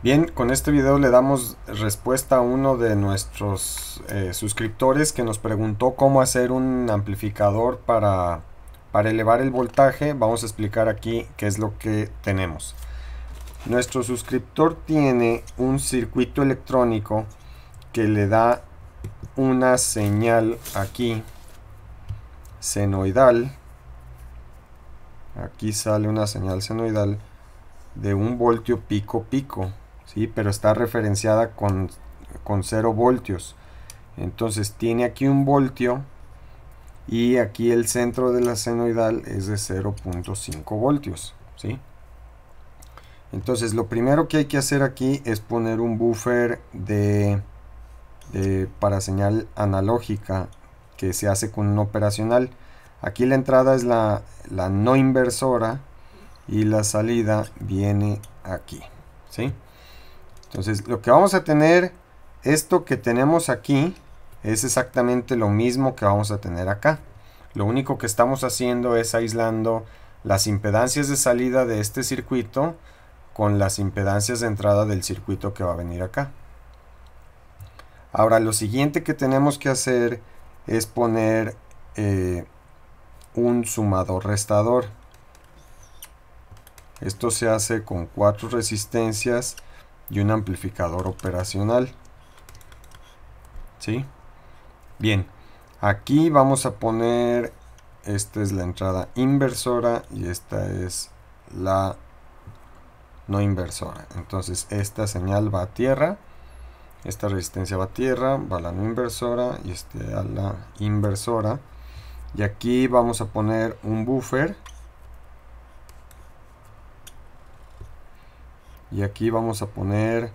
Bien, con este video le damos respuesta a uno de nuestros eh, suscriptores que nos preguntó cómo hacer un amplificador para, para elevar el voltaje. Vamos a explicar aquí qué es lo que tenemos. Nuestro suscriptor tiene un circuito electrónico que le da una señal aquí senoidal. Aquí sale una señal senoidal de un voltio pico pico. ¿sí? pero está referenciada con, 0 voltios. Entonces tiene aquí un voltio y aquí el centro de la senoidal es de 0.5 voltios. ¿sí? Entonces lo primero que hay que hacer aquí es poner un buffer de, de, para señal analógica que se hace con un operacional. Aquí la entrada es la, la no inversora y la salida viene aquí. ¿sí? Entonces lo que vamos a tener, esto que tenemos aquí, es exactamente lo mismo que vamos a tener acá. Lo único que estamos haciendo es aislando las impedancias de salida de este circuito con las impedancias de entrada del circuito que va a venir acá. Ahora lo siguiente que tenemos que hacer es poner eh, un sumador restador. Esto se hace con cuatro resistencias y un amplificador operacional. ¿Sí? Bien, aquí vamos a poner, esta es la entrada inversora y esta es la no inversora. Entonces esta señal va a tierra, esta resistencia va a tierra, va a la no inversora y este a la inversora. Y aquí vamos a poner un buffer y aquí vamos a poner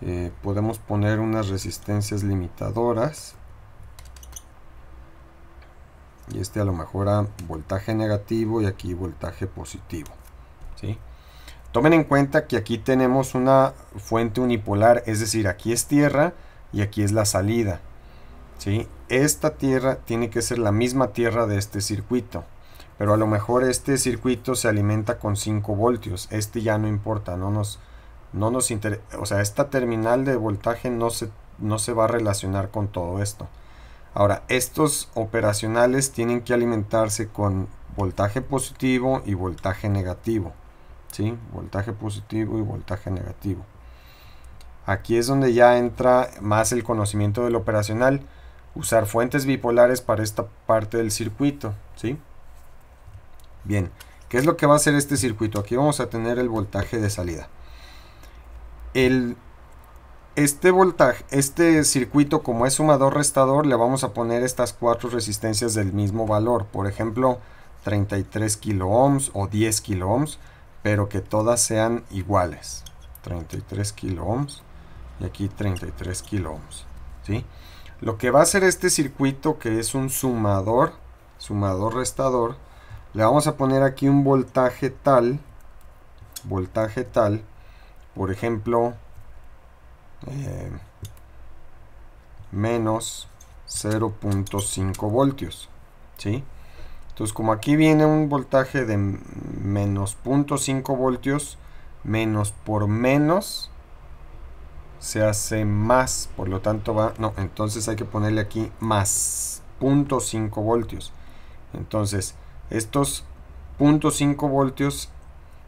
eh, podemos poner unas resistencias limitadoras y este a lo mejor a voltaje negativo y aquí voltaje positivo ¿sí? tomen en cuenta que aquí tenemos una fuente unipolar es decir aquí es tierra y aquí es la salida ¿sí? esta tierra tiene que ser la misma tierra de este circuito pero a lo mejor este circuito se alimenta con 5 voltios. Este ya no importa, no nos, no nos O sea, esta terminal de voltaje no se, no se va a relacionar con todo esto. Ahora, estos operacionales tienen que alimentarse con voltaje positivo y voltaje negativo. ¿Sí? Voltaje positivo y voltaje negativo. Aquí es donde ya entra más el conocimiento del operacional. Usar fuentes bipolares para esta parte del circuito. ¿Sí? Bien, ¿qué es lo que va a hacer este circuito? Aquí vamos a tener el voltaje de salida. este voltaje, este circuito como es sumador restador, le vamos a poner estas cuatro resistencias del mismo valor. Por ejemplo, 33 kilo ohms o 10 kilo ohms, pero que todas sean iguales. 33 kilo ohms y aquí 33 kilo ohms. Lo que va a hacer este circuito que es un sumador, sumador restador, le vamos a poner aquí un voltaje tal, voltaje tal, por ejemplo, eh, menos 0.5 voltios, ¿sí? Entonces, como aquí viene un voltaje de menos 0.5 voltios, menos por menos se hace más, por lo tanto va, no, entonces hay que ponerle aquí más 0.5 voltios. Entonces, estos 0.5 voltios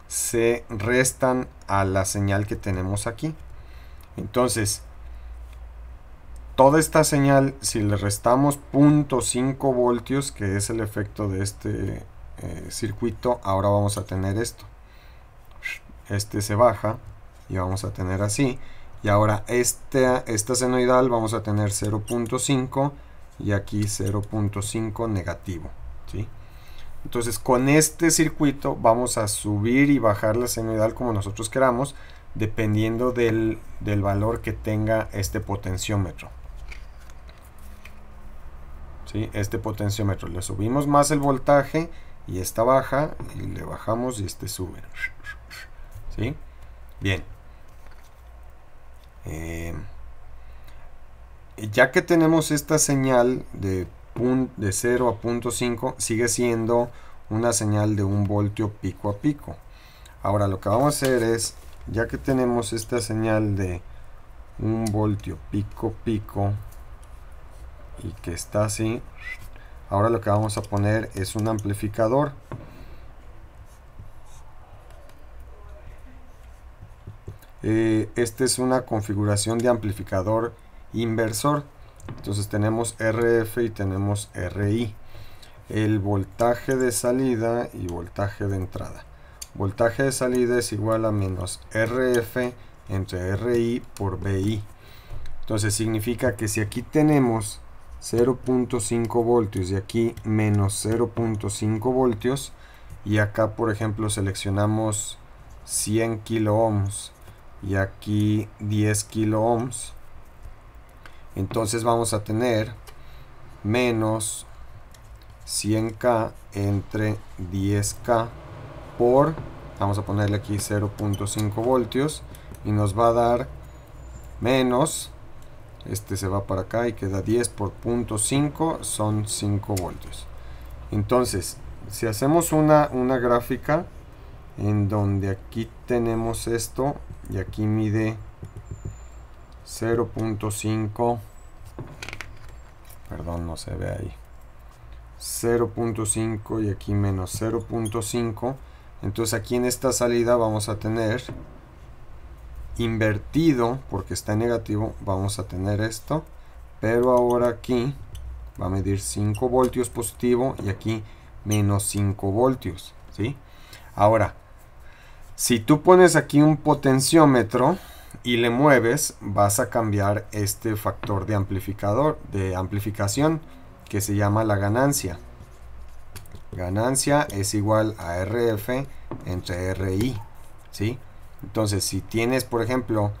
se restan a la señal que tenemos aquí. Entonces, toda esta señal, si le restamos 0.5 voltios, que es el efecto de este eh, circuito, ahora vamos a tener esto. Este se baja y vamos a tener así. Y ahora esta, esta senoidal vamos a tener 0.5 y aquí 0.5 negativo. ¿sí? Entonces con este circuito vamos a subir y bajar la senoidal como nosotros queramos, dependiendo del, valor que tenga este potenciómetro. ¿Sí? Este potenciómetro, le subimos más el voltaje y esta baja, y le bajamos y este sube. ¿Sí? Bien. Eh, ya que tenemos esta señal de de 0 a 0.5 sigue siendo una señal de un voltio pico a pico. Ahora lo que vamos a hacer es, ya que tenemos esta señal de un voltio pico pico y que está así, ahora lo que vamos a poner es un amplificador. Eh, esta es una configuración de amplificador inversor entonces tenemos RF y tenemos RI. El voltaje de salida y voltaje de entrada. Voltaje de salida es igual a menos RF entre RI por BI Entonces significa que si aquí tenemos 0.5 voltios y aquí menos 0.5 voltios y acá por ejemplo seleccionamos 100 kilo ohms y aquí 10 kilo ohms entonces vamos a tener menos 100k entre 10k por, vamos a ponerle aquí 0.5 voltios y nos va a dar menos, este se va para acá y queda 10 por 0.5 son 5 voltios. Entonces, si hacemos una, una gráfica en donde aquí tenemos esto y aquí mide 0.5 perdón no se ve ahí 0.5 y aquí menos 0.5 entonces aquí en esta salida vamos a tener invertido porque está en negativo vamos a tener esto pero ahora aquí va a medir 5 voltios positivo y aquí menos 5 voltios ¿sí? ahora si tú pones aquí un potenciómetro y le mueves, vas a cambiar este factor de amplificador, de amplificación, que se llama la ganancia. Ganancia es igual a RF entre RI, ¿sí? Entonces, si tienes, por ejemplo,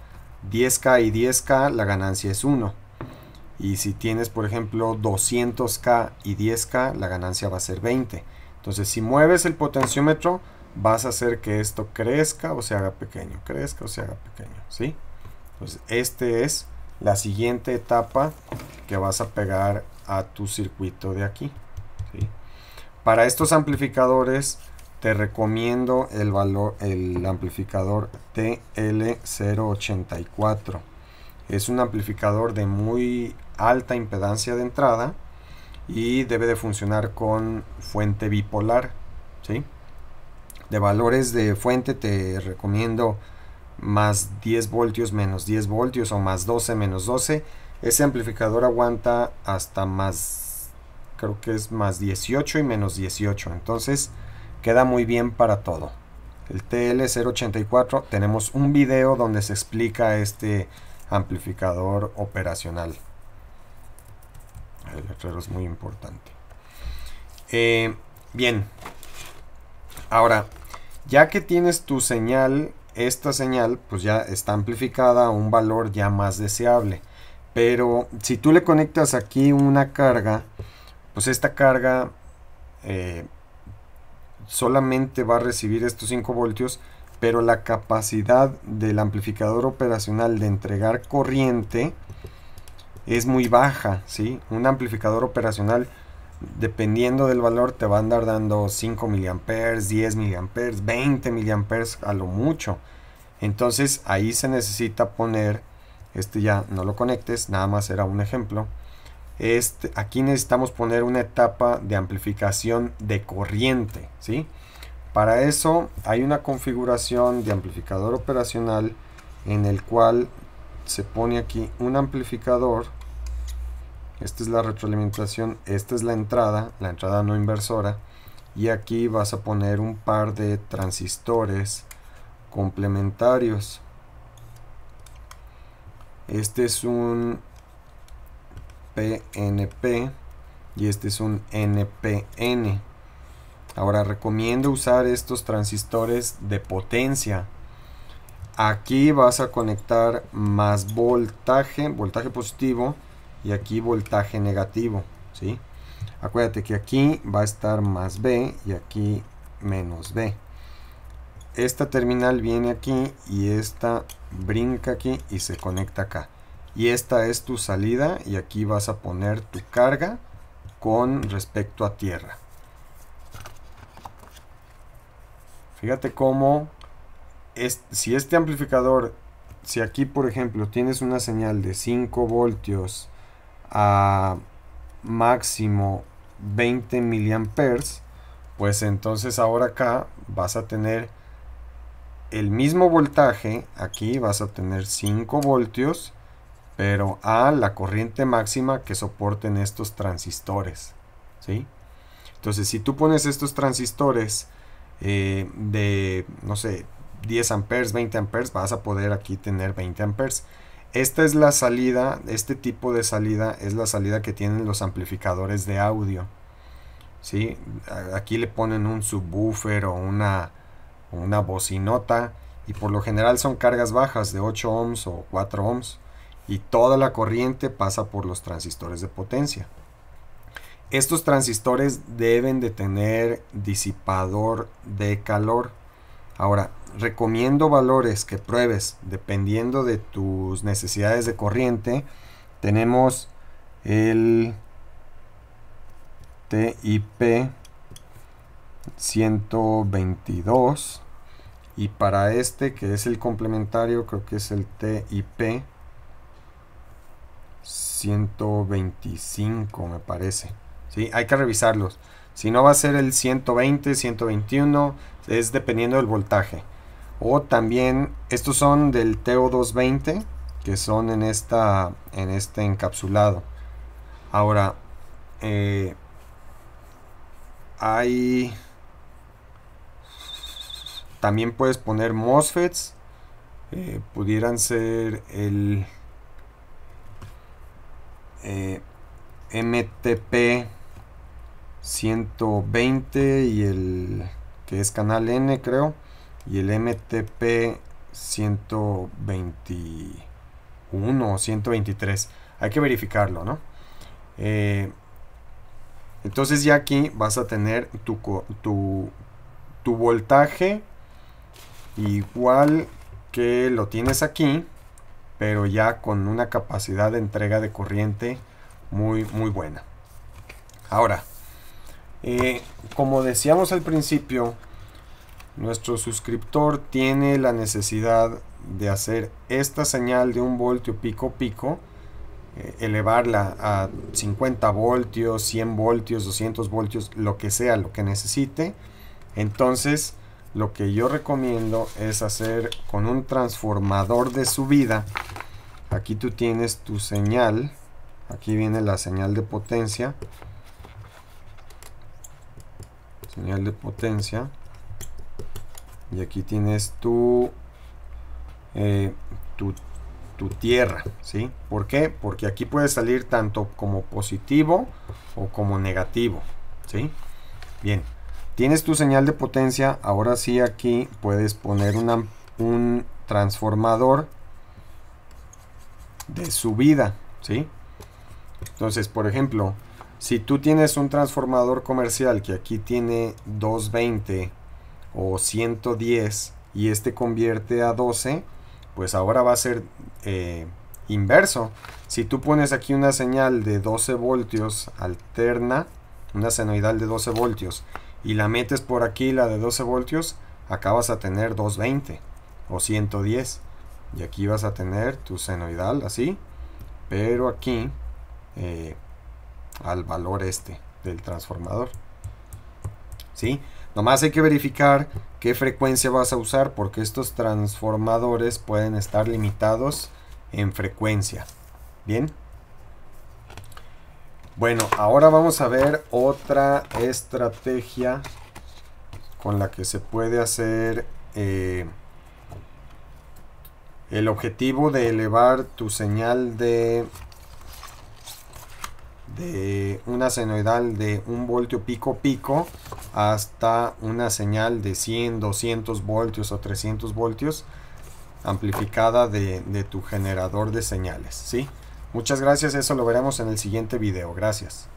10K y 10K, la ganancia es 1. Y si tienes, por ejemplo, 200K y 10K, la ganancia va a ser 20. Entonces, si mueves el potenciómetro, vas a hacer que esto crezca o se haga pequeño, crezca o se haga pequeño, ¿sí? Entonces, este es la siguiente etapa que vas a pegar a tu circuito de aquí, ¿sí? Para estos amplificadores te recomiendo el valor el amplificador TL084. Es un amplificador de muy alta impedancia de entrada y debe de funcionar con fuente bipolar, ¿sí? de valores de fuente te recomiendo más 10 voltios menos 10 voltios o más 12 menos 12 ese amplificador aguanta hasta más creo que es más 18 y menos 18 entonces queda muy bien para todo el TL084 tenemos un video donde se explica este amplificador operacional el letrero es muy importante eh, bien Ahora, ya que tienes tu señal, esta señal pues ya está amplificada a un valor ya más deseable. Pero si tú le conectas aquí una carga, pues esta carga eh, solamente va a recibir estos 5 voltios, pero la capacidad del amplificador operacional de entregar corriente es muy baja, ¿sí? Un amplificador operacional dependiendo del valor te van a andar dando 5 miliamperes, 10 miliamperes, 20 miliamperes a lo mucho. Entonces ahí se necesita poner, este ya no lo conectes, nada más era un ejemplo. Este, aquí necesitamos poner una etapa de amplificación de corriente, ¿sí? Para eso hay una configuración de amplificador operacional en el cual se pone aquí un amplificador esta es la retroalimentación, esta es la entrada, la entrada no inversora, y aquí vas a poner un par de transistores complementarios. Este es un PNP y este es un NPN. Ahora recomiendo usar estos transistores de potencia. Aquí vas a conectar más voltaje, voltaje positivo y aquí voltaje negativo, ¿sí? Acuérdate que aquí va a estar más B y aquí menos B. Esta terminal viene aquí y esta brinca aquí y se conecta acá. Y esta es tu salida y aquí vas a poner tu carga con respecto a tierra. Fíjate cómo es, si este amplificador, si aquí por ejemplo tienes una señal de 5 voltios a máximo 20 miliamperes pues entonces ahora acá vas a tener el mismo voltaje aquí vas a tener 5 voltios pero a la corriente máxima que soporten estos transistores ¿sí? entonces si tú pones estos transistores eh, de no sé 10 amperes 20 amperes vas a poder aquí tener 20 amperes esta es la salida, este tipo de salida es la salida que tienen los amplificadores de audio. ¿sí? Aquí le ponen un subwoofer o una, una bocinota y por lo general son cargas bajas de 8 ohms o 4 ohms y toda la corriente pasa por los transistores de potencia. Estos transistores deben de tener disipador de calor. Ahora, recomiendo valores que pruebes dependiendo de tus necesidades de corriente. Tenemos el TIP 122 y para este que es el complementario creo que es el TIP 125 me parece ¿sí? hay que revisarlos si no va a ser el 120 121 es dependiendo del voltaje o también, estos son del TO220, que son en, esta, en este encapsulado. Ahora, eh, hay... También puedes poner MOSFETs. Eh, pudieran ser el eh, MTP 120 y el que es canal N creo y el MTP 121 o 123. Hay que verificarlo, ¿no? Eh, entonces ya aquí vas a tener tu, voltaje igual que lo tienes aquí, pero ya con una capacidad de entrega de corriente muy, muy buena. Ahora, eh, como decíamos al principio, nuestro suscriptor tiene la necesidad de hacer esta señal de un voltio pico pico, eh, elevarla a 50 voltios, 100 voltios, 200 voltios, lo que sea, lo que necesite. Entonces, lo que yo recomiendo es hacer con un transformador de subida. Aquí tú tienes tu señal. Aquí viene la señal de potencia. Señal de potencia y aquí tienes eh, tu, tu, tierra, ¿sí? ¿Por qué? Porque aquí puede salir tanto como positivo o como negativo, ¿sí? Bien, tienes tu señal de potencia, ahora sí aquí puedes poner una, un transformador de subida, ¿sí? Entonces, por ejemplo, si tú tienes un transformador comercial que aquí tiene 220 o 110 y este convierte a 12, pues ahora va a ser eh, inverso. Si tú pones aquí una señal de 12 voltios alterna, una senoidal de 12 voltios, y la metes por aquí, la de 12 voltios, acabas a tener 220 o 110. Y aquí vas a tener tu senoidal así, pero aquí eh, al valor este del transformador. ¿Sí? Nomás hay que verificar qué frecuencia vas a usar porque estos transformadores pueden estar limitados en frecuencia. Bien. Bueno, ahora vamos a ver otra estrategia con la que se puede hacer eh, el objetivo de elevar tu señal de de una senoidal de un voltio pico pico hasta una señal de 100, 200 voltios o 300 voltios amplificada de, de tu generador de señales. ¿sí? Muchas gracias, eso lo veremos en el siguiente video. Gracias.